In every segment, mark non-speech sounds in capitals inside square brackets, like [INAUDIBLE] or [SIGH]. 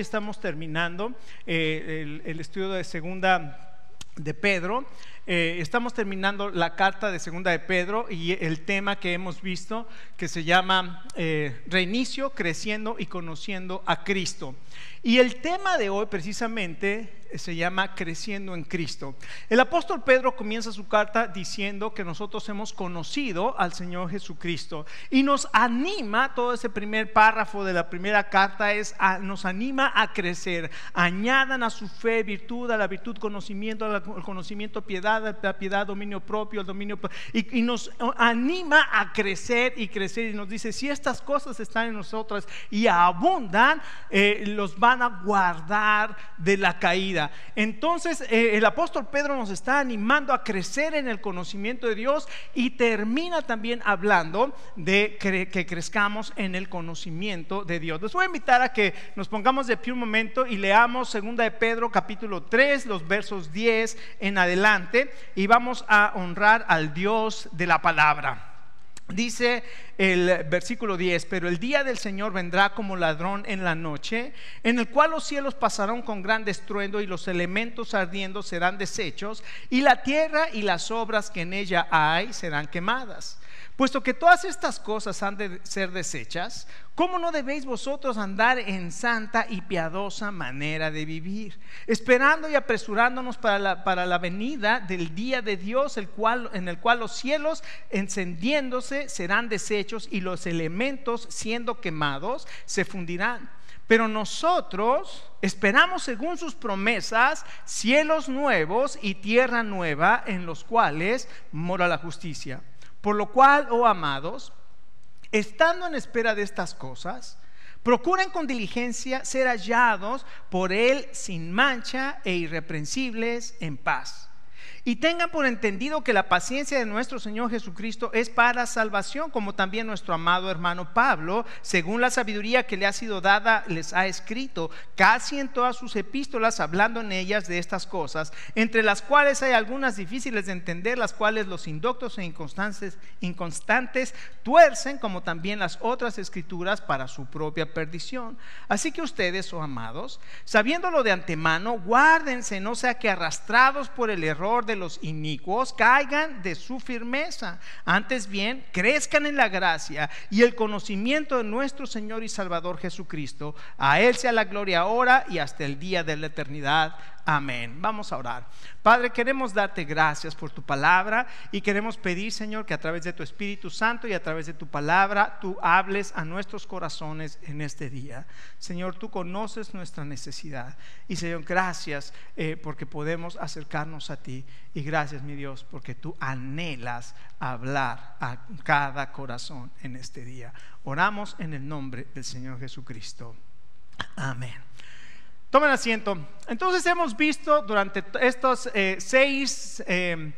estamos terminando eh, el, estudio de segunda de Pedro. Eh, estamos terminando la carta de segunda de Pedro y el tema que hemos visto que se llama eh, reinicio, creciendo y conociendo a Cristo. Y el tema de hoy precisamente se llama Creciendo en Cristo. El apóstol Pedro comienza su carta diciendo que nosotros hemos conocido al Señor Jesucristo y nos anima, todo ese primer párrafo de la primera carta es, nos anima a crecer. Añadan a su fe virtud, a la virtud conocimiento, al conocimiento piedad, a la piedad dominio propio, el dominio propio y nos anima a crecer y crecer y nos dice, si estas cosas están en nosotras y abundan, eh, los va van a guardar de la caída. Entonces eh, el apóstol Pedro nos está animando a crecer en el conocimiento de Dios y termina también hablando de que, crezcamos en el conocimiento de Dios. Les voy a invitar a que nos pongamos de pie un momento y leamos segunda de Pedro capítulo 3, los versos 10 en adelante y vamos a honrar al Dios de la palabra. Dice el versículo 10, pero el día del Señor vendrá como ladrón en la noche, en el cual los cielos pasarán con gran estruendo y los elementos ardiendo serán deshechos, y la tierra y las obras que en ella hay serán quemadas. Puesto que todas estas cosas han de ser desechas, ¿cómo no debéis vosotros andar en santa y piadosa manera de vivir, esperando y apresurándonos para la, venida del día de Dios, en el cual los cielos encendiéndose serán deshechos y los elementos siendo quemados se fundirán? Pero nosotros esperamos, según sus promesas, cielos nuevos y tierra nueva en los cuales mora la justicia. Por lo cual, oh amados, estando en espera de estas cosas, procuren con diligencia ser hallados por Él sin mancha e irreprensibles en paz. Y tengan por entendido que la paciencia de nuestro Señor Jesucristo es para salvación, como también nuestro amado hermano Pablo, según la sabiduría que le ha sido dada, les ha escrito casi en todas sus epístolas, hablando en ellas de estas cosas, entre las cuales hay algunas difíciles de entender, las cuales los indoctos e inconstantes, inconstantes tuercen, como también las otras escrituras, para su propia perdición. Así que ustedes, oh amados, sabiéndolo de antemano, guárdense, no sea que arrastrados por el error, de los inicuos caigan de su firmeza, antes bien crezcan en la gracia y el conocimiento de nuestro Señor y Salvador Jesucristo. A Él sea la gloria ahora y hasta el día de la eternidad. Amén. Vamos a orar. Padre, queremos darte gracias por tu palabra y queremos pedir, Señor, que a través de tu Espíritu Santo y a través de tu palabra tú hables a nuestros corazones en este día. Señor, tú conoces nuestra necesidad. Y Señor, gracias eh, porque podemos acercarnos a ti. Y gracias, mi Dios, porque tú anhelas hablar a cada corazón en este día. Oramos en el nombre del Señor Jesucristo. Amén. Tomen asiento. Entonces hemos visto durante estos eh, eh,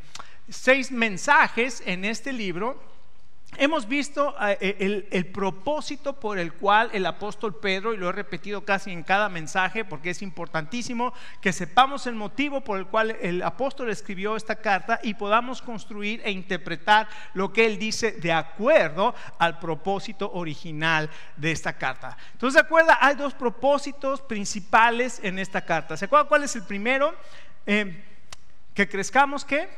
seis mensajes en este libro Hemos visto eh, eh, el, propósito por el cual el apóstol Pedro, y lo he repetido casi en cada mensaje porque es importantísimo, que sepamos el motivo por el cual el apóstol escribió esta carta y podamos construir e interpretar lo que él dice de acuerdo al propósito original de esta carta. Entonces, ¿se acuerda? Hay dos propósitos principales en esta carta. ¿Se acuerdan cuál es el primero? Eh, que crezcamos, que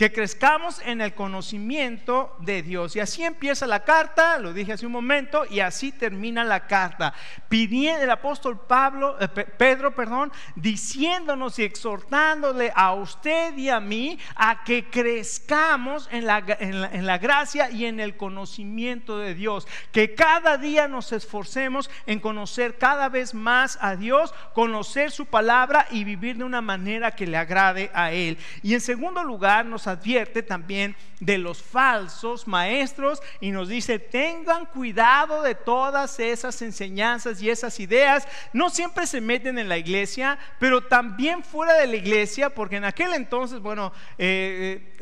que crezcamos en el conocimiento de Dios. Y así empieza la carta, lo dije hace un momento, y así termina la carta. Pidiendo el apóstol Pablo, eh, Pedro, perdón, diciéndonos y exhortándole a usted y a mí a que crezcamos en la, en la, en la gracia y en el conocimiento de Dios. Que cada día nos esforcemos en conocer cada vez más a Dios, conocer su palabra y vivir de una manera que le agrade a Él. Y en segundo lugar, nos advierte también de los falsos maestros y nos dice, tengan cuidado de todas esas enseñanzas y esas ideas. No siempre se meten en la iglesia, pero también fuera de la iglesia, porque en aquel entonces, bueno, eh, eh,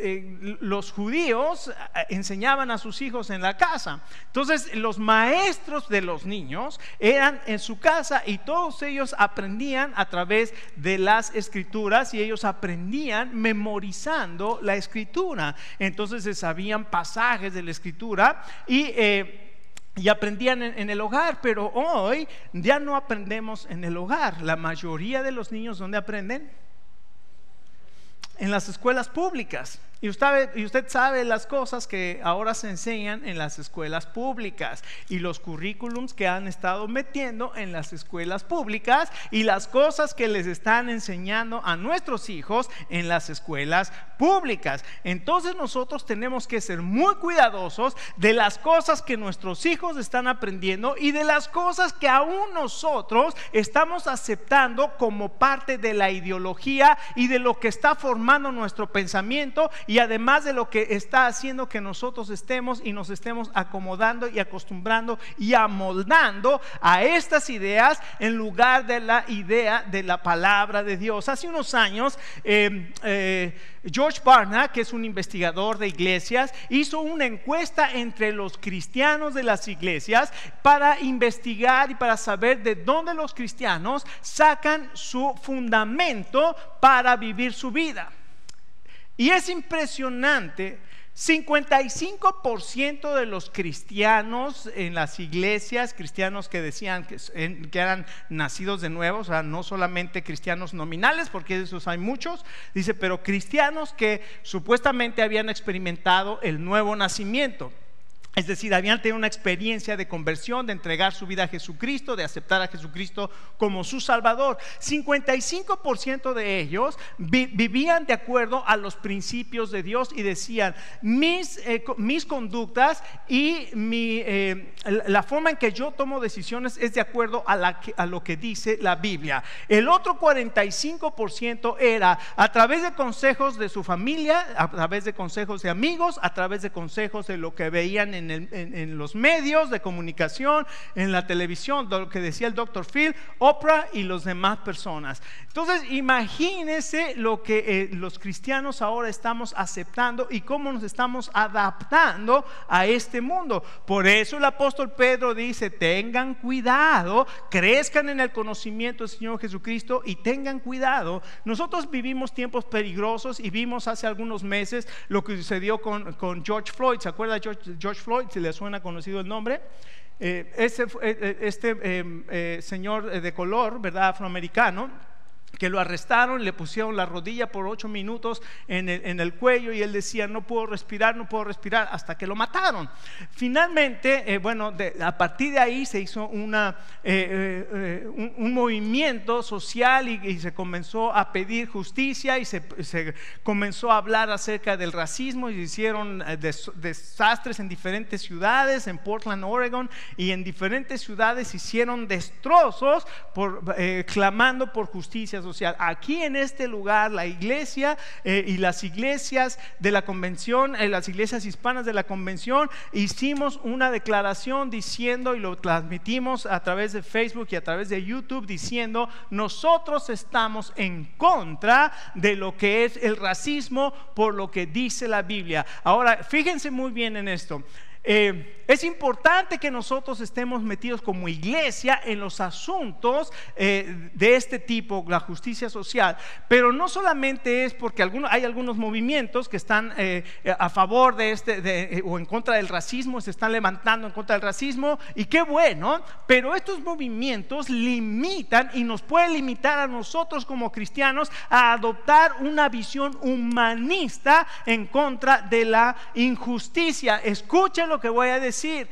eh, los judíos enseñaban a sus hijos en la casa. Entonces, los maestros de los niños eran en su casa y todos ellos aprendían a través de las escrituras y ellos aprendían memorizando la escritura. Entonces se sabían pasajes de la escritura eh, y... aprendían en, en, el hogar, pero hoy ya no aprendemos en el hogar. La mayoría de los niños, ¿dónde aprenden? En las escuelas públicas. Y usted, y usted, sabe las cosas que ahora se enseñan en las escuelas públicas y los currículums que han estado metiendo en las escuelas públicas y las cosas que les están enseñando a nuestros hijos en las escuelas públicas. Entonces nosotros tenemos que ser muy cuidadosos de las cosas que nuestros hijos están aprendiendo y de las cosas que aún nosotros estamos aceptando como parte de la ideología y de lo que está formando nuestro pensamiento y además de lo que está haciendo que nosotros estemos y nos estemos acomodando y acostumbrando y amoldando a estas ideas en lugar de la idea de la palabra de Dios. Hace unos años, em, eh, George Barna, que es un investigador de iglesias, hizo una encuesta entre los cristianos de las iglesias para investigar y para saber de dónde los cristianos sacan su fundamento para vivir su vida. Y es impresionante, 55% de los cristianos en las iglesias, cristianos que decían que, eran nacidos de nuevo, o sea, no solamente cristianos nominales, porque esos hay muchos, dice, pero cristianos que supuestamente habían experimentado el nuevo nacimiento. Es decir, habían tenido una experiencia de conversión, de entregar su vida a Jesucristo, de aceptar a Jesucristo como su Salvador. 55% de ellos vivían de acuerdo a los principios de Dios y decían, mis, eh, mis conductas y mi, eh, la forma en que yo tomo decisiones es de acuerdo a, a lo que dice la Biblia. El otro 45% era a través de consejos de su familia, a través de consejos de amigos, a través de consejos de lo que veían en en, los medios de comunicación, en la televisión, lo que decía el doctor Phil, Oprah y las demás personas. Entonces, imagínense lo que eh, los cristianos ahora estamos aceptando y cómo nos estamos adaptando a este mundo. Por eso el apóstol Pedro dice, tengan cuidado, crezcan en el conocimiento del Señor Jesucristo y tengan cuidado. Nosotros vivimos tiempos peligrosos y vimos hace algunos meses lo que sucedió con, George Floyd. ¿Se acuerda George Floyd? si le suena conocido el nombre. Eh, ese, eh, eh, este em, señor de color, ¿verdad? Afroamericano que lo arrestaron, le pusieron la rodilla por ocho minutos en el, cuello y él decía, no puedo respirar, no puedo respirar, hasta que lo mataron. Finalmente, eh, bueno, a partir de ahí se hizo una, eh, eh, un, movimiento social y, se comenzó a pedir justicia y se, comenzó a hablar acerca del racismo y se hicieron desastres en diferentes ciudades, en Portland, Oregon, y en diferentes ciudades hicieron destrozos por, clamando por justicia social. Aquí en este lugar, la iglesia eh, y las iglesias de la convención, eh, las iglesias hispanas de la convención, hicimos una declaración diciendo y lo transmitimos a través de Facebook y a través de YouTube diciendo, nosotros estamos en contra de lo que es el racismo por lo que dice la Biblia. Ahora, fíjense muy bien en esto. Eh, es importante que nosotros estemos metidos como iglesia en los asuntos eh, de este tipo, la justicia social, pero no solamente es porque hay algunos movimientos que están eh, eh, a favor de este o en contra del racismo, se están levantando en contra del racismo, y qué bueno, pero estos movimientos limitan y nos pueden limitar a nosotros como cristianos a adoptar una visión humanista en contra de la injusticia. Escuchen lo que voy a decir decir.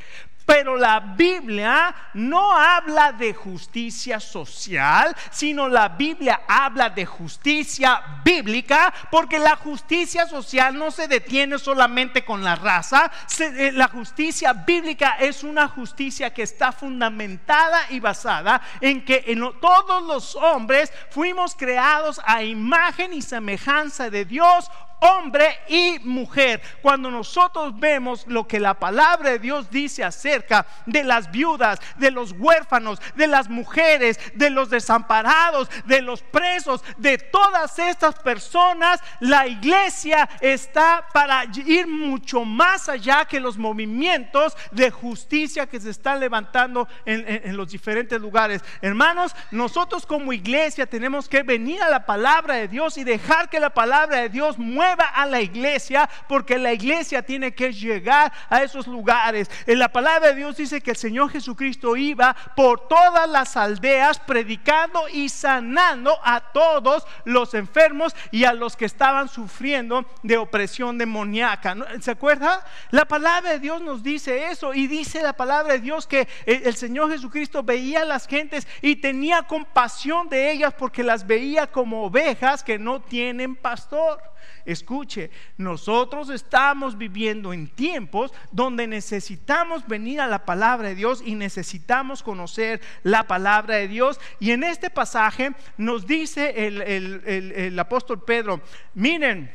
Pero la Biblia no habla de justicia social, sino la Biblia habla de justicia bíblica, porque la justicia social no se detiene solamente con la raza, eh, la justicia bíblica es una justicia que está fundamentada y basada en que en todos los hombres fuimos creados a imagen y semejanza de Dios, hombre y mujer. Cuando nosotros vemos lo que la palabra de Dios dice acerca de las viudas, de los huérfanos, de las mujeres, de los desamparados, de los presos, de todas estas personas, la iglesia está para ir mucho más allá que los movimientos de justicia que se están levantando en, los diferentes lugares. Hermanos, nosotros como iglesia tenemos que venir a la palabra de Dios y dejar que la palabra de Dios muera a la iglesia, porque la iglesia tiene que llegar a esos lugares. En la palabra de Dios dice que el Señor Jesucristo iba por todas las aldeas predicando y sanando a todos los enfermos y a los que estaban sufriendo de opresión demoníaca. ¿Se acuerda? La palabra de Dios nos dice eso y dice la palabra de Dios que eh, el Señor Jesucristo veía a las gentes y tenía compasión de ellas porque las veía como ovejas que no tienen pastor. Escuche, nosotros estamos viviendo en tiempos donde necesitamos venir a la palabra de Dios y necesitamos conocer la palabra de Dios. Y en este pasaje nos dice el, apóstol Pedro, miren,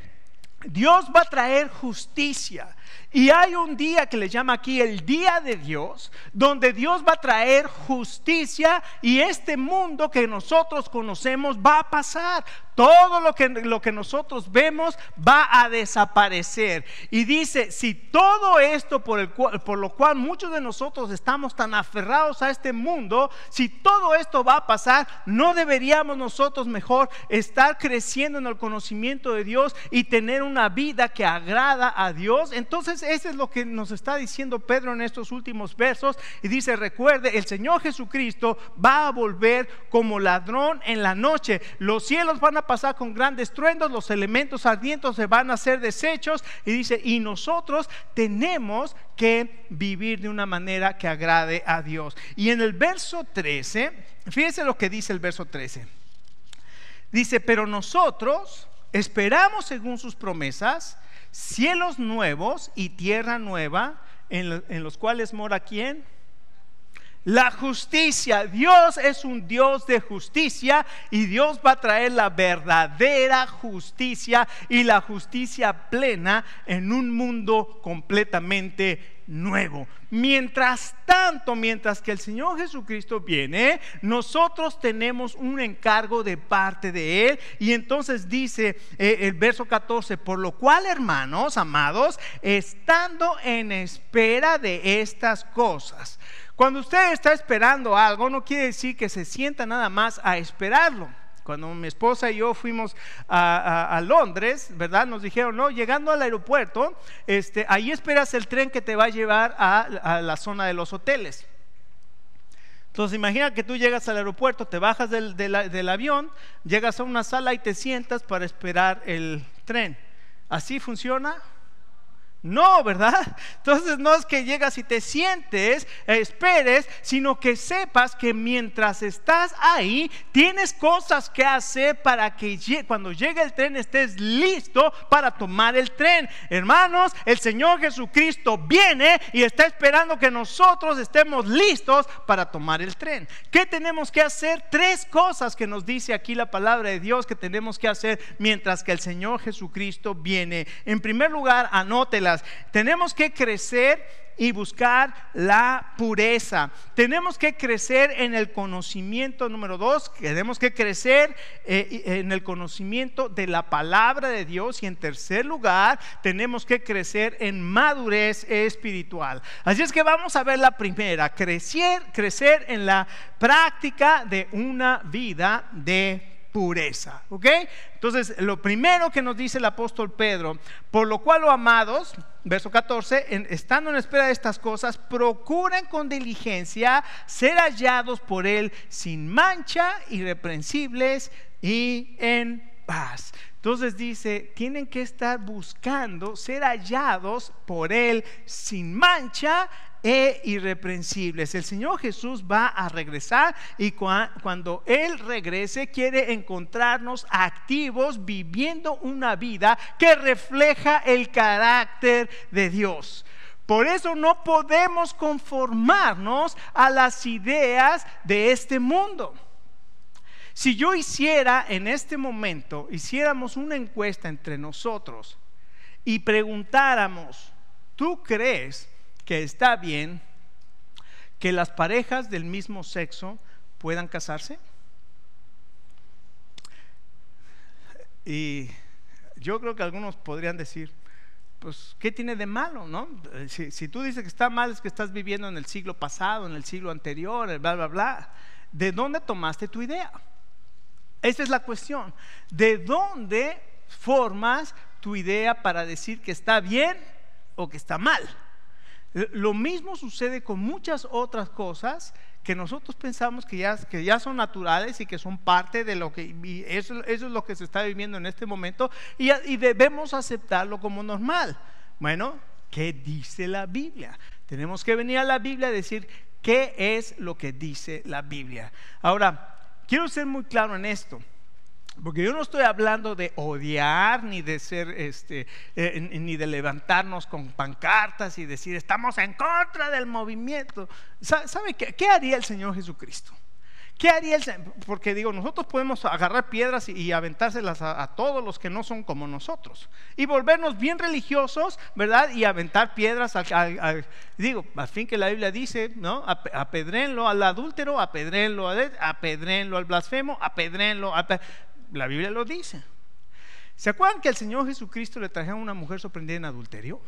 Dios va a traer justicia. Y hay un día que le llama aquí el día de Dios, donde Dios va a traer justicia y este mundo que nosotros conocemos va a pasar. Todo lo que, lo que nosotros vemos va a desaparecer. Y dice, si todo esto por, el por lo cual muchos de nosotros estamos tan aferrados a este mundo, si todo esto va a pasar, no deberíamos nosotros mejor estar creciendo en el conocimiento de Dios y tener una vida que agrada a Dios. Entonces, eso es lo que nos está diciendo Pedro en estos últimos versos. Y dice, recuerde, el Señor Jesucristo va a volver como ladrón en la noche. Los cielos van a pasar con grandes truendos, los elementos ardientes se van a ser desechos y dice, y nosotros tenemos que vivir de una manera que agrade a Dios. Y en el verso 13, fíjense lo que dice el verso 13. Dice, pero nosotros esperamos según sus promesas cielos nuevos y tierra nueva en, los cuales mora quién? La justicia, Dios es un Dios de justicia y Dios va a traer la verdadera justicia y la justicia plena en un mundo completamente nuevo. Mientras tanto, mientras que el Señor Jesucristo viene, nosotros tenemos un encargo de parte de Él. Y entonces dice eh, el verso 14, por lo cual, hermanos, amados, estando en espera de estas cosas cuando usted está esperando algo, no quiere decir que se sienta nada más a esperarlo. Cuando mi esposa y yo fuimos a, Londres, ¿verdad? Nos dijeron, no, llegando al aeropuerto, este, ahí esperas el tren que te va a llevar a, la zona de los hoteles. Entonces imagina que tú llegas al aeropuerto, te bajas del, avión, llegas a una sala y te sientas para esperar el tren. ¿Así funciona? No, ¿verdad? Entonces no es que llegas y te sientes, esperes, sino que sepas que mientras estás ahí, tienes cosas que hacer para que cuando llegue el tren estés listo para tomar el tren. Hermanos, el Señor Jesucristo viene y está esperando que nosotros estemos listos para tomar el tren. ¿Qué tenemos que hacer? Tres cosas que nos dice aquí la palabra de Dios que tenemos que hacer mientras que el Señor Jesucristo viene. En primer lugar, anótela tenemos que crecer y buscar la pureza. Tenemos que crecer en el conocimiento, número dos, tenemos que crecer eh, en el conocimiento de la palabra de Dios y en tercer lugar, tenemos que crecer en madurez espiritual. Así es que vamos a ver la primera, crecer, crecer en la práctica de una vida de pureza. ¿Ok? Entonces, lo primero que nos dice el apóstol Pedro, por lo cual, oh, amados, verso 14, en, estando en espera de estas cosas, procuren con diligencia ser hallados por Él sin mancha, irreprensibles y en paz. Entonces dice, tienen que estar buscando ser hallados por Él sin mancha, e irreprensibles. El Señor Jesús va a regresar y cuando Él regrese quiere encontrarnos activos viviendo una vida que refleja el carácter de Dios. Por eso no podemos conformarnos a las ideas de este mundo. Si yo hiciera en este momento, hiciéramos una encuesta entre nosotros y preguntáramos, ¿tú crees que está bien que las parejas del mismo sexo puedan casarse? Y yo creo que algunos podrían decir, pues, ¿qué tiene de malo? No? Eh, si, si, tú dices que está mal es que estás viviendo en el siglo pasado, en el siglo anterior, eh, bla, bla, bla. ¿De dónde tomaste tu idea? Esa es la cuestión. ¿De dónde formas tu idea para decir que está bien o que está mal? Lo mismo sucede con muchas otras cosas que nosotros pensamos que ya, que ya son naturales y que son parte de lo que eso, es lo que se está viviendo en este momento y, y debemos aceptarlo como normal. Bueno, ¿qué dice la Biblia? Tenemos que venir a la Biblia a decir qué es lo que dice la Biblia. Ahora, quiero ser muy claro en esto. Porque yo no estoy hablando de odiar, ni de ser, este, eh, ni de levantarnos con pancartas y decir estamos en contra del movimiento. ¿Sabe qué, haría el Señor Jesucristo? ¿Qué haría el Porque digo, nosotros podemos agarrar piedras y, aventárselas a, todos los que no son como nosotros. Y volvernos bien religiosos, ¿verdad? Y aventar piedras digo, al fin que la Biblia dice, ¿no? Apedrenlo al adúltero, apedrenlo al, apedrenlo al blasfemo, apedrenlo. A, la Biblia lo dice. ¿Se acuerdan que al Señor Jesucristo le trajeron una mujer sorprendida en adulterio?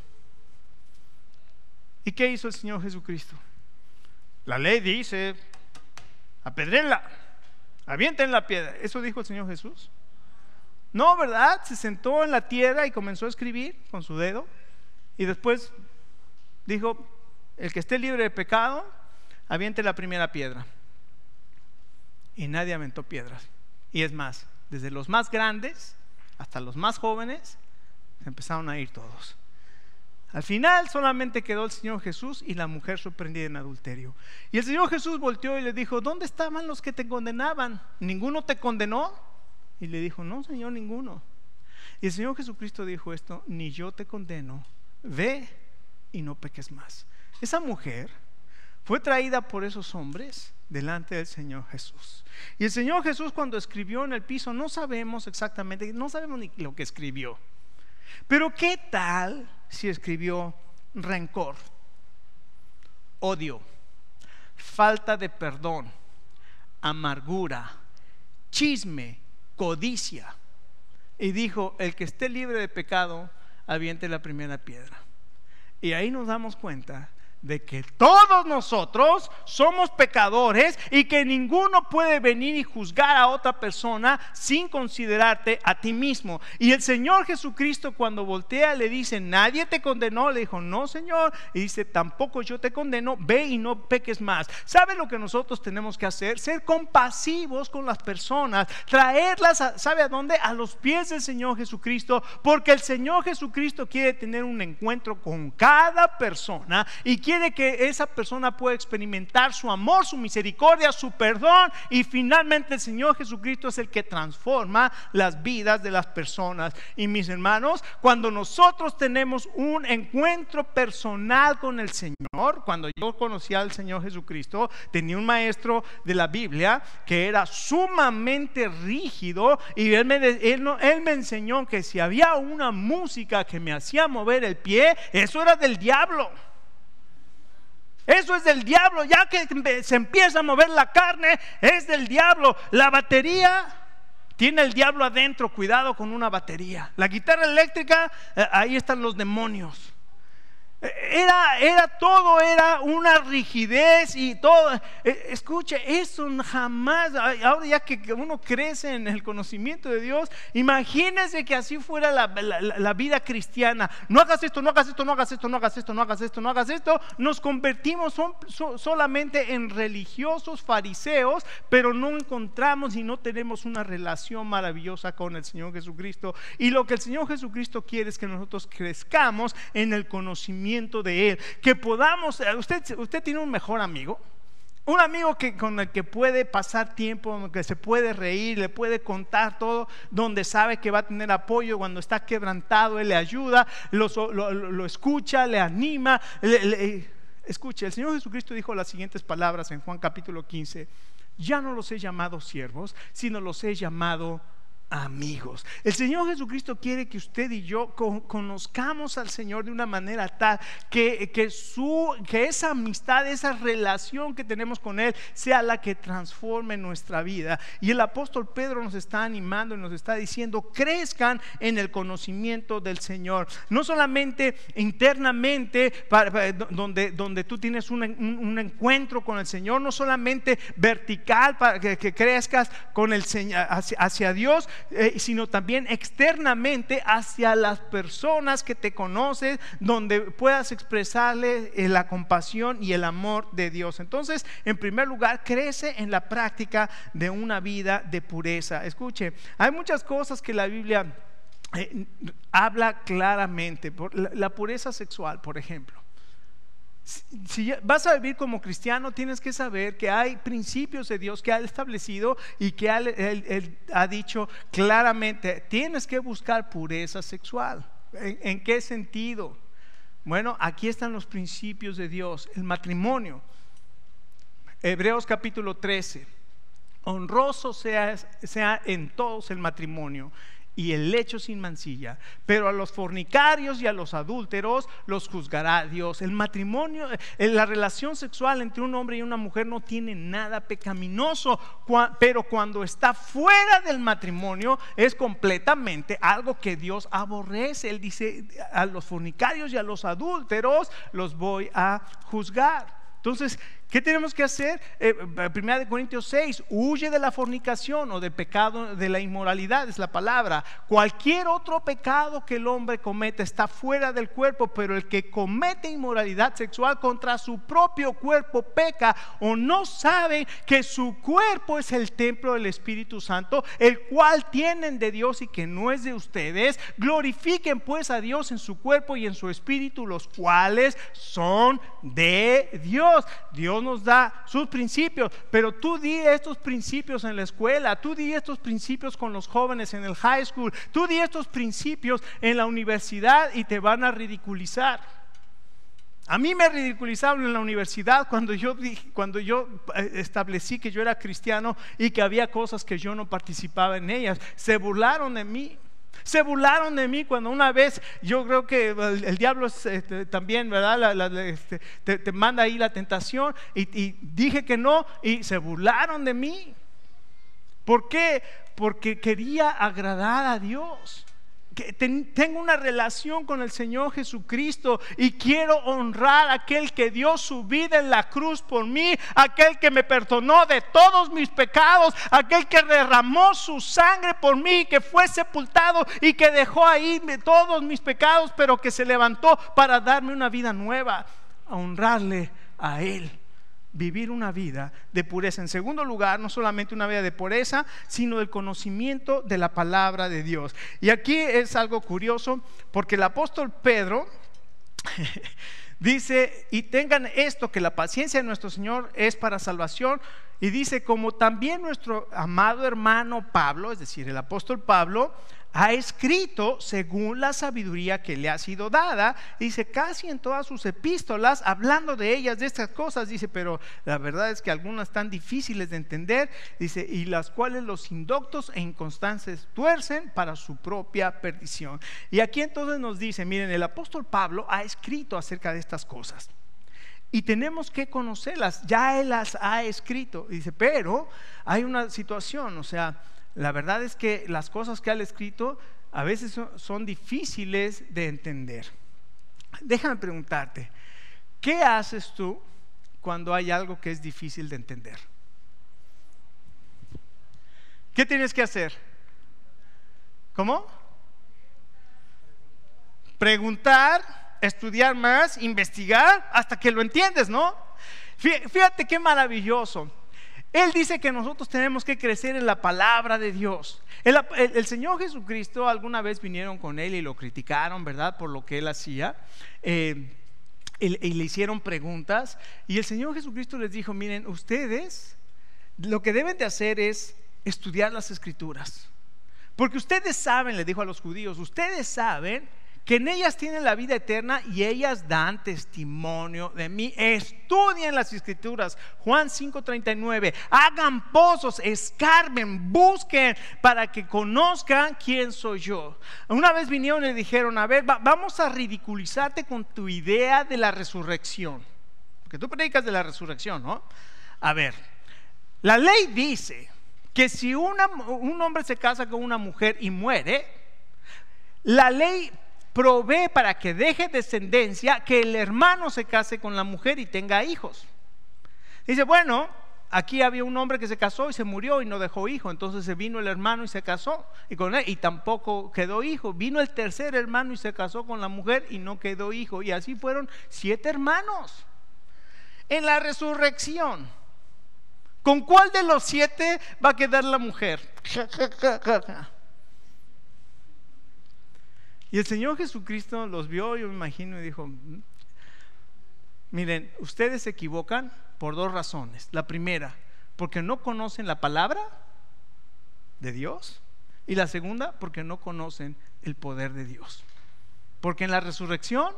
¿Y qué hizo el Señor Jesucristo? La ley dice, apedrenla, avienten la piedra. ¿Eso dijo el Señor Jesús? No, ¿verdad? Se sentó en la tierra y comenzó a escribir con su dedo. Y después dijo, el que esté libre de pecado, aviente la primera piedra. Y nadie aventó piedras. Y es más, desde los más grandes hasta los más jóvenes, empezaron a ir todos. Al final solamente quedó el Señor Jesús y la mujer sorprendida en adulterio. Y el Señor Jesús volteó y le dijo, ¿dónde estaban los que te condenaban? ¿Ninguno te condenó? Y le dijo, no, Señor, ninguno. Y el Señor Jesucristo dijo esto, ni yo te condeno, ve y no peques más. Esa mujer fue traída por esos hombres delante del Señor Jesús. Y el Señor Jesús cuando escribió en el piso, no sabemos exactamente, no sabemos ni lo que escribió. Pero ¿qué tal si escribió rencor, odio, falta de perdón, amargura, chisme, codicia? Y dijo, el que esté libre de pecado, aviente la primera piedra. Y ahí nos damos cuenta de que todos nosotros somos pecadores y que ninguno puede venir y juzgar a otra persona sin considerarte a ti mismo. Y el Señor Jesucristo cuando voltea le dice, nadie te condenó, le dijo, no Señor, y dice, tampoco yo te condeno, ve y no peques más. ¿Sabe lo que nosotros tenemos que hacer? Ser compasivos con las personas, traerlas, ¿sabe a dónde? A los pies del Señor Jesucristo, porque el Señor Jesucristo quiere tener un encuentro con cada persona y quiere quiere que esa persona pueda experimentar su amor, su misericordia, su perdón. Y finalmente el Señor Jesucristo es el que transforma las vidas de las personas. Y mis hermanos, cuando nosotros tenemos un encuentro personal con el Señor, cuando yo conocí al Señor Jesucristo, tenía un maestro de la Biblia que era sumamente rígido y él me, él me enseñó que si había una música que me hacía mover el pie, eso era del diablo. Eso es del diablo. Ya que se empieza a mover la carne, es del diablo. La batería tiene el diablo adentro. Cuidado con una batería. La guitarra eléctrica, eh, ahí están los demonios. Era, era todo, era una rigidez y todo. E, escuche, eso jamás, ahora ya que uno crece en el conocimiento de Dios, Imagínese que así fuera la, la, vida cristiana. No hagas esto, no hagas esto, no hagas esto, no hagas esto, no hagas esto, no hagas esto. Nos convertimos solamente en religiosos fariseos, pero no encontramos y no tenemos una relación maravillosa con el Señor Jesucristo. Y lo que el Señor Jesucristo quiere es que nosotros crezcamos en el conocimiento de Él, que podamos, eh, usted, usted tiene un mejor amigo, un amigo que, con el que puede pasar tiempo, con el que se puede reír, le puede contar todo, donde sabe que va a tener apoyo cuando está quebrantado, él le ayuda, lo, escucha, le anima. Eh, escuche, el Señor Jesucristo dijo las siguientes palabras en Juan capítulo 15, ya no los he llamado siervos, sino los he llamado amigos. El Señor Jesucristo quiere que usted y yo conozcamos al Señor de una manera tal que, que, su, que esa amistad, esa relación que tenemos con Él sea la que transforme nuestra vida. Y el apóstol Pedro nos está animando y nos está diciendo, crezcan en el conocimiento del Señor. No solamente internamente, donde, donde tú tienes un, encuentro con el Señor, no solamente vertical para que, crezcas con el, Señor hacia Dios, eh, sino también externamente hacia las personas que te conoces, donde puedas expresarle eh, la compasión y el amor de Dios. Entonces, en primer lugar, crece en la práctica de una vida de pureza. Escuche, hay muchas cosas que la Biblia... Eh, habla claramente, por la pureza sexual, por ejemplo. Si vas a vivir como cristiano, tienes que saber que hay principios de Dios que ha establecido y que él, ha dicho claramente, tienes que buscar pureza sexual. ¿En, qué sentido? Bueno, aquí están los principios de Dios, el matrimonio. Hebreos capítulo 13. Honroso sea, sea en todos el matrimonio y el lecho sin mancilla, pero a los fornicarios y a los adúlteros los juzgará Dios. El matrimonio, eh, la relación sexual entre un hombre y una mujer no tiene nada pecaminoso, pero cuando está fuera del matrimonio es completamente algo que Dios aborrece. Él dice, a los fornicarios y a los adúlteros los voy a juzgar. Entonces, ¿Qué tenemos que hacer? Eh, eh, primera de Corintios 6, huye de la fornicación o de pecado, de la inmoralidad, es la palabra. Cualquier otro pecado que el hombre cometa está fuera del cuerpo, pero el que comete inmoralidad sexual contra su propio cuerpo peca o no sabe que su cuerpo es el templo del Espíritu Santo, el cual tienen de Dios y que no es de ustedes. Glorifiquen pues a Dios en su cuerpo y en su espíritu, los cuales son de Dios. Dios nos da sus principios, pero tú di estos principios en la escuela, tú di estos principios con los jóvenes en el high school, tú di estos principios en la universidad y te van a ridiculizar. A mí me ridiculizaron en la universidad cuando yo, cuando yo eh, establecí que yo era cristiano y que había cosas que yo no participaba en ellas. Se burlaron de mí. Se burlaron de mí cuando una vez, yo creo que el, diablo este, también, ¿verdad? Este, te, manda ahí la tentación y, y dije que no y se burlaron de mí. ¿Por qué? Porque quería agradar a Dios tengo una relación con el Señor Jesucristo y quiero honrar a aquel que dio su vida en la cruz por mí, aquel que me perdonó de todos mis pecados, aquel que derramó su sangre por mí, que fue sepultado y que dejó ahí todos mis pecados, pero que se levantó para darme una vida nueva, a honrarle a Él vivir una vida de pureza. En segundo lugar, no solamente una vida de pureza, sino del conocimiento de la palabra de Dios. Y aquí es algo curioso, porque el apóstol Pedro [LAUGHS] dice, y tengan esto, que la paciencia de nuestro Señor es para salvación. Y dice, como también nuestro amado hermano Pablo, es decir, el apóstol Pablo, ha escrito según la sabiduría que le ha sido dada. Dice, casi en todas sus epístolas, hablando de ellas, de estas cosas, dice, pero la verdad es que algunas tan difíciles de entender, dice, y las cuales los indoctos e inconstantes tuercen para su propia perdición. Y aquí entonces nos dice, miren, el apóstol Pablo ha escrito acerca de estas cosas. Y tenemos que conocerlas, ya él las ha escrito. Dice, pero hay una situación, o sea, la verdad es que las cosas que ha escrito a veces son difíciles de entender. Déjame preguntarte, ¿qué haces tú cuando hay algo que es difícil de entender? ¿Qué tienes que hacer? ¿Cómo? Preguntar, estudiar más, investigar hasta que lo entiendes, ¿no? Fíjate qué maravilloso. Él dice que nosotros tenemos que crecer en la palabra de Dios. El, Señor Jesucristo alguna vez vinieron con Él y lo criticaron, ¿verdad? Por lo que Él hacía. Eh, y le hicieron preguntas. Y el Señor Jesucristo les dijo, miren, ustedes lo que deben de hacer es estudiar las escrituras. Porque ustedes saben, le dijo a los judíos, ustedes saben que en ellas tienen la vida eterna y ellas dan testimonio de mí. Estudien las escrituras, Juan 5:39, hagan pozos, escarben, busquen para que conozcan quién soy yo. Una vez vinieron y le dijeron, a ver, vamos a ridiculizarte con tu idea de la resurrección, porque tú predicas de la resurrección, ¿no? A ver, la ley dice que si un hombre se casa con una mujer y muere, la ley provee para que deje descendencia, que el hermano se case con la mujer y tenga hijos. Dice, bueno, aquí había un hombre que se casó y se murió y no dejó hijo, entonces se vino el hermano y se casó y con él y tampoco quedó hijo. Vino el tercer hermano y se casó con la mujer y no quedó hijo y así fueron siete hermanos. En la resurrección, ¿con cuál de los siete va a quedar la mujer? [LAUGHS] [LAUGHS] Y el Señor Jesucristo los vio, yo me imagino, y dijo, mm, miren, ustedes se equivocan por dos razones. La primera, porque no conocen la palabra de Dios. Y la segunda, porque no conocen el poder de Dios. Porque en la resurrección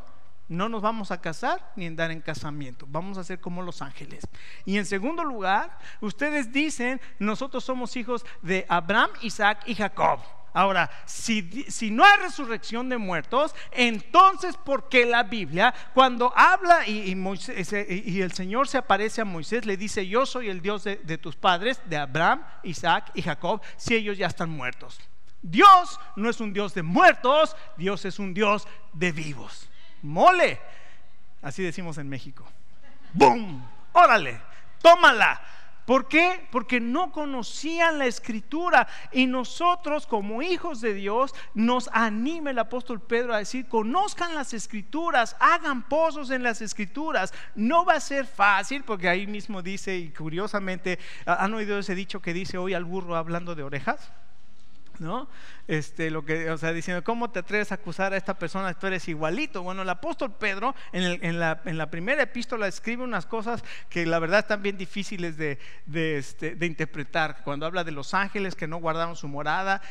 no nos vamos a casar ni a dar en casamiento. Vamos a ser como los ángeles. Y en segundo lugar, ustedes dicen, nosotros somos hijos de Abraham, Isaac y Jacob. Ahora, si, no hay resurrección de muertos, entonces ¿por qué la Biblia cuando habla y, y, el Señor se aparece a Moisés, le dice, yo soy el Dios de, de tus padres, de Abraham, Isaac y Jacob, si ellos ya están muertos? Dios no es un Dios de muertos, Dios es un Dios de vivos. Mole, así decimos en México. ¡Bum! Órale, tómala. ¿Por qué? Porque no conocían la escritura y nosotros como hijos de Dios nos anima el apóstol Pedro a decir, conozcan las escrituras, hagan pozos en las escrituras. No va a ser fácil porque ahí mismo dice, y curiosamente, ¿han oído ese dicho que dice hoy al burro hablando de orejas? ¿No? Este, lo que, o sea, diciendo, ¿cómo te atreves a acusar a esta persona? Tú eres igualito. Bueno, el apóstol Pedro en, la, primera epístola escribe unas cosas que la verdad están bien difíciles de, este, interpretar. Cuando habla de los ángeles que no guardaron su morada,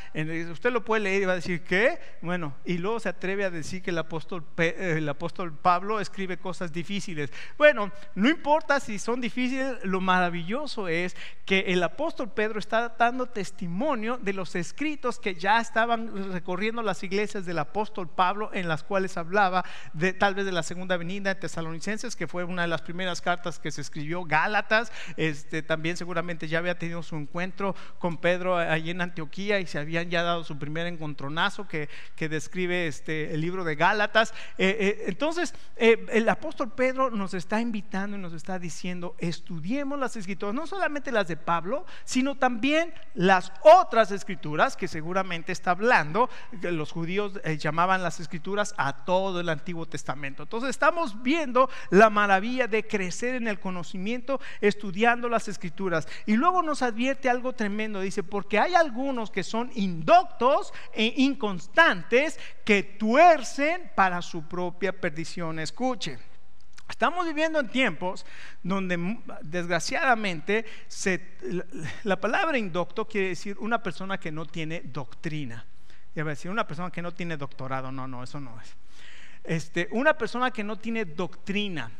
usted lo puede leer y va a decir, ¿qué? Bueno, y luego se atreve a decir que el apóstol, eh, el apóstol Pablo escribe cosas difíciles. Bueno, no importa si son difíciles, lo maravilloso es que el apóstol Pedro está dando testimonio de los escritos que ya estaban recorriendo las iglesias del apóstol Pablo en las cuales hablaba de, tal vez de la segunda venida de Tesalonicenses, que fue una de las primeras cartas que se escribió, Gálatas, este, también seguramente ya había tenido su encuentro con Pedro allí en Antioquía y se habían ya dado su primer encontronazo que, que describe este, el libro de Gálatas. Eh, eh, entonces, eh, el apóstol Pedro nos está invitando y nos está diciendo, estudiemos las escrituras, no solamente las de Pablo, sino también las otras escrituras que seguramente está hablando, los judíos eh, llamaban las escrituras a todo el Antiguo Testamento. Entonces estamos viendo la maravilla de crecer en el conocimiento estudiando las escrituras. Y luego nos advierte algo tremendo, dice, porque hay algunos que son indoctos e inconstantes que tuercen para su propia perdición. Escuchen. Estamos viviendo en tiempos donde mm, desgraciadamente la palabra indocto quiere decir una persona que no tiene doctrina. Y a decir, una persona que no tiene doctorado, no, no, eso no es. Este, una persona que no tiene doctrina,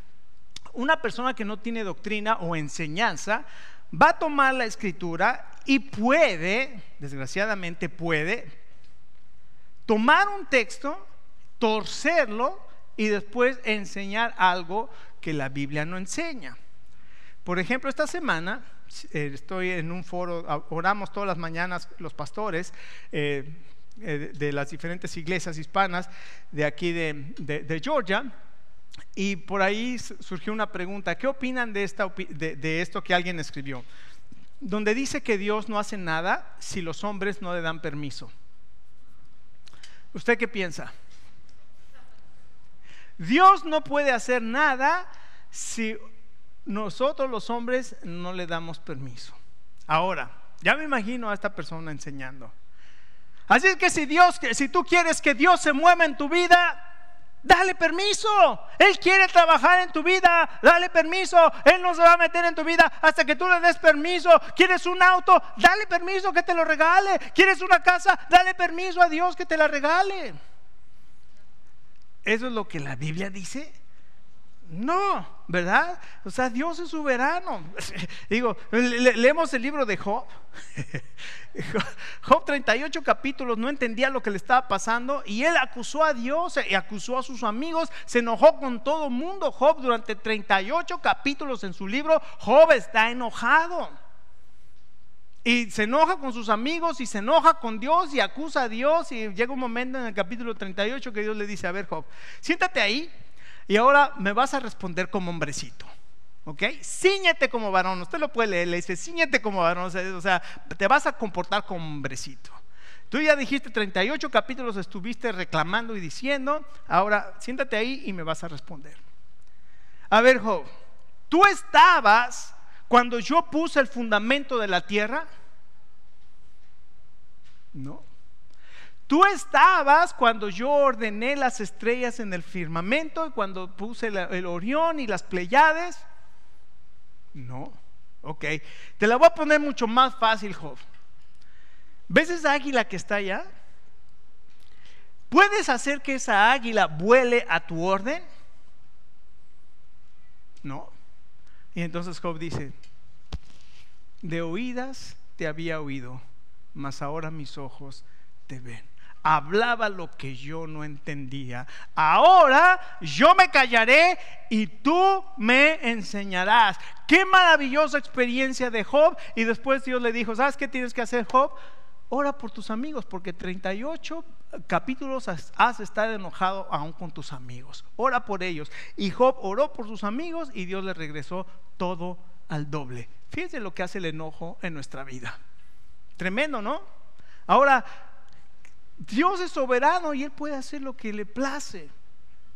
una persona que no tiene doctrina o enseñanza va a tomar la escritura y puede, desgraciadamente puede, tomar un texto, torcerlo y después enseñar algo que la Biblia no enseña. Por ejemplo, esta semana eh, estoy en un foro, ah, oramos todas las mañanas los pastores eh, eh, de las diferentes iglesias hispanas de aquí de, Georgia. Y por ahí surgió una pregunta, ¿qué opinan de, de esto que alguien escribió? Donde dice que Dios no hace nada si los hombres no le dan permiso. ¿Usted qué piensa? Dios no puede hacer nada si nosotros los hombres no le damos permiso. Ahora, ya me imagino a esta persona enseñando. Así es que si Dios, si tú quieres que Dios se mueva en tu vida, dale permiso. Él quiere trabajar en tu vida, dale permiso. Él no se va a meter en tu vida hasta que tú le des permiso. ¿Quieres un auto? Dale permiso que te lo regale. ¿Quieres una casa? Dale permiso a Dios que te la regale. ¿Eso es lo que la Biblia dice? No, ¿verdad? O sea, Dios es soberano. [LAUGHS] Digo, leemos el libro de Job. [LAUGHS] Job 38 capítulos, no entendía lo que le estaba pasando y él acusó a Dios y acusó a sus amigos, se enojó con todo mundo. Job durante 38 capítulos en su libro, Job está enojado. Y se enoja con sus amigos y se enoja con Dios y acusa a Dios. Y llega un momento en el capítulo 38 que Dios le dice, a ver Job, siéntate ahí y ahora me vas a responder como hombrecito. ¿Ok? Cíñete como varón. Usted lo puede leer. Le dice, cíñete como varón. O sea, te vas a comportar como hombrecito. Tú ya dijiste 38 capítulos, estuviste reclamando y diciendo, ahora siéntate ahí y me vas a responder. A ver, Job, tú estabas cuando yo puse el fundamento de la tierra, no. Tú estabas cuando yo ordené las estrellas en el firmamento y cuando puse el, Orión y las Pleiades. No. Ok. Te la voy a poner mucho más fácil, Job. ¿Ves esa águila que está allá? ¿Puedes hacer que esa águila vuele a tu orden? No. Y entonces Job dice, de oídas te había oído, mas ahora mis ojos te ven. Hablaba lo que yo no entendía. Ahora yo me callaré y tú me enseñarás. Qué maravillosa experiencia de Job. Y después Dios le dijo, ¿sabes qué tienes que hacer, Job? Ora por tus amigos, porque 38 capítulos has estar enojado aún con tus amigos. Ora por ellos. Y Job oró por sus amigos y Dios le regresó todo al doble. Fíjense lo que hace el enojo en nuestra vida. Tremendo, ¿no? Ahora, Dios es soberano y Él puede hacer lo que le place.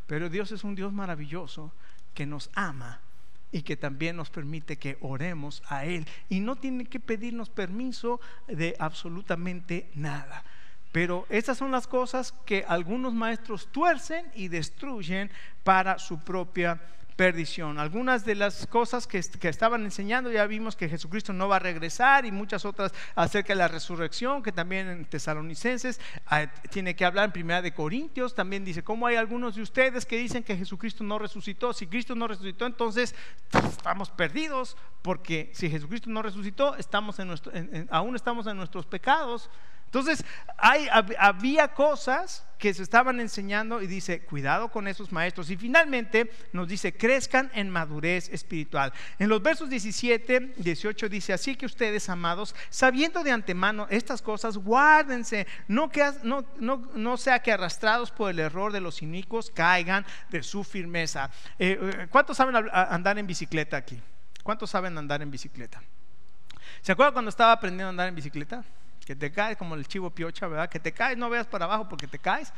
Pero Dios es un Dios maravilloso que nos ama y que también nos permite que oremos a Él. Y no tiene que pedirnos permiso de absolutamente nada. Pero estas son las cosas que algunos maestros tuercen y destruyen para su propia perdición. Algunas de las cosas que, estaban enseñando, ya vimos que Jesucristo no va a regresar y muchas otras acerca de la resurrección, que también en Tesalonicenses ah, tiene que hablar en Primera de Corintios, también dice, ¿cómo hay algunos de ustedes que dicen que Jesucristo no resucitó? Si Cristo no resucitó, entonces estamos perdidos, porque si Jesucristo no resucitó, estamos en nuestro, aún estamos en nuestros pecados. Entonces, había cosas que se estaban enseñando y dice, cuidado con esos maestros. Y finalmente nos dice, crezcan en madurez espiritual. En los versos 17, 18 dice, así que ustedes, amados, sabiendo de antemano estas cosas, guárdense, no, no, sea que arrastrados por el error de los inicuos caigan de su firmeza. Eh, eh, ¿Cuántos saben andar en bicicleta aquí? ¿Cuántos saben andar en bicicleta? ¿Se acuerdan cuando estaba aprendiendo a andar en bicicleta? que te caes como el chivo piocha, ¿verdad? Que te caes, no veas para abajo porque te caes.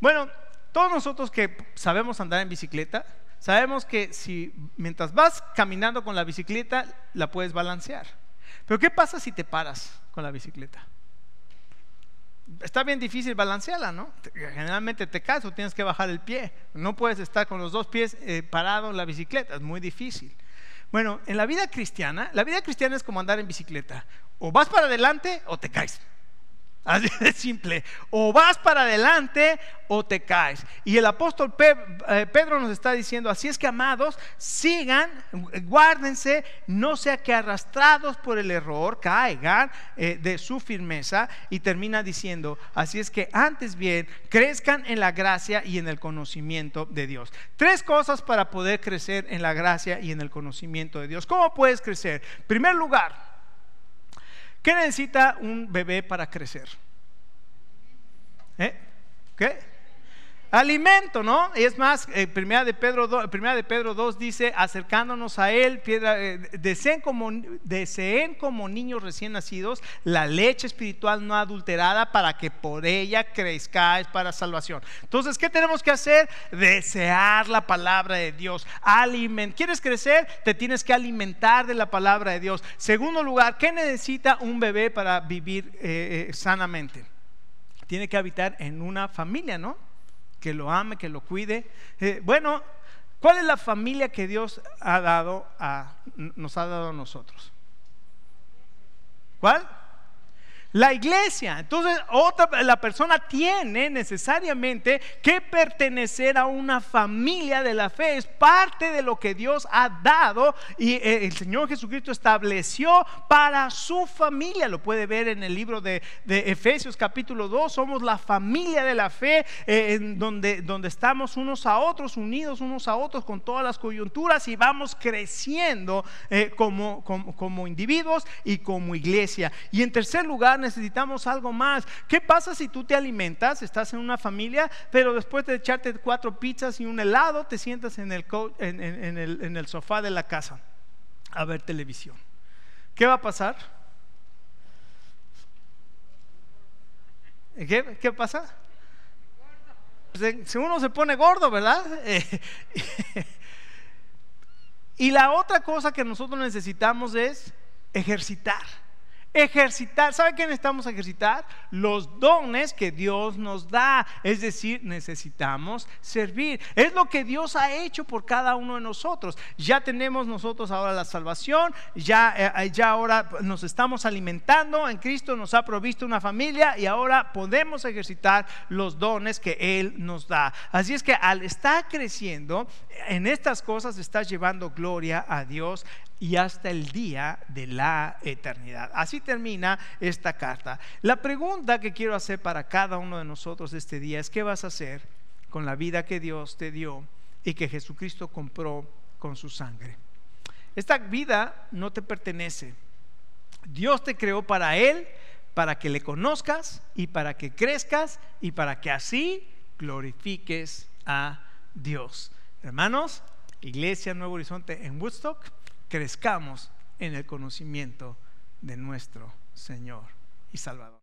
Bueno, todos nosotros que sabemos andar en bicicleta, sabemos que si mientras vas caminando con la bicicleta, la puedes balancear. Pero ¿qué pasa si te paras con la bicicleta? Está bien difícil balancearla, ¿no? Generalmente te caes o tienes que bajar el pie. No puedes estar con los dos pies eh, parados en la bicicleta, es muy difícil. Bueno, en la vida cristiana, la vida cristiana es como andar en bicicleta. O vas para adelante o te caes. Así de simple. O vas para adelante o te caes. Y el apóstol eh, Pedro nos está diciendo, así es que amados, sigan, guárdense, no sea que arrastrados por el error caigan eh, de su firmeza. Y termina diciendo, así es que antes bien, crezcan en la gracia y en el conocimiento de Dios. Tres cosas para poder crecer en la gracia y en el conocimiento de Dios. ¿Cómo puedes crecer? En primer lugar, ¿Qué necesita un bebé para crecer? ¿Eh? ¿Qué? alimento, ¿no? Es más, eh, primera, de Pedro 2, dice, acercándonos a él, eh, deseen, como, como niños recién nacidos la leche espiritual no adulterada para que por ella crezcáis para salvación. Entonces, ¿qué tenemos que hacer? Desear la palabra de Dios. Aliment ¿Quieres crecer? Te tienes que alimentar de la palabra de Dios. Segundo lugar, ¿qué necesita un bebé para vivir eh, sanamente? Tiene que habitar en una familia, ¿no? que lo ame, que lo cuide. Eh, bueno, ¿cuál es la familia que Dios ha dado a, nos ha dado a nosotros? ¿Cuál? La iglesia. Entonces, otra, la persona tiene necesariamente que pertenecer a una familia de la fe. Es parte de lo que Dios ha dado y eh, el Señor Jesucristo estableció para su familia. Lo puede ver en el libro de, Efesios capítulo 2. Somos la familia de la fe eh, en donde, donde estamos unos a otros, unidos unos a otros con todas las coyunturas y vamos creciendo eh, como, como individuos y como iglesia. Y en tercer lugar, necesitamos algo más. ¿Qué pasa si tú te alimentas, estás en una familia, pero después de echarte cuatro pizzas y un helado, te sientas en el, sofá de la casa a ver televisión? ¿Qué va a pasar? ¿Qué, pasa? Pues, eh, si uno se pone gordo, ¿verdad? [LAUGHS] y la otra cosa que nosotros necesitamos es ejercitar. Ejercitar, ¿sabe qué necesitamos ejercitar? Los dones que Dios nos da, es decir, necesitamos servir. Es lo que Dios ha hecho por cada uno de nosotros. Ya tenemos nosotros ahora la salvación, ya, eh, ya ahora nos estamos alimentando, en Cristo nos ha provisto una familia y ahora podemos ejercitar los dones que Él nos da. Así es que al estar creciendo en estas cosas, está llevando gloria a Dios y hasta el día de la eternidad. Así termina esta carta. La pregunta que quiero hacer para cada uno de nosotros este día es, ¿qué vas a hacer con la vida que Dios te dio y que Jesucristo compró con su sangre? Esta vida no te pertenece. Dios te creó para Él, para que le conozcas y para que crezcas y para que así glorifiques a Dios. Hermanos, Iglesia Nuevo Horizonte en Woodstock crezcamos en el conocimiento de nuestro Señor y Salvador.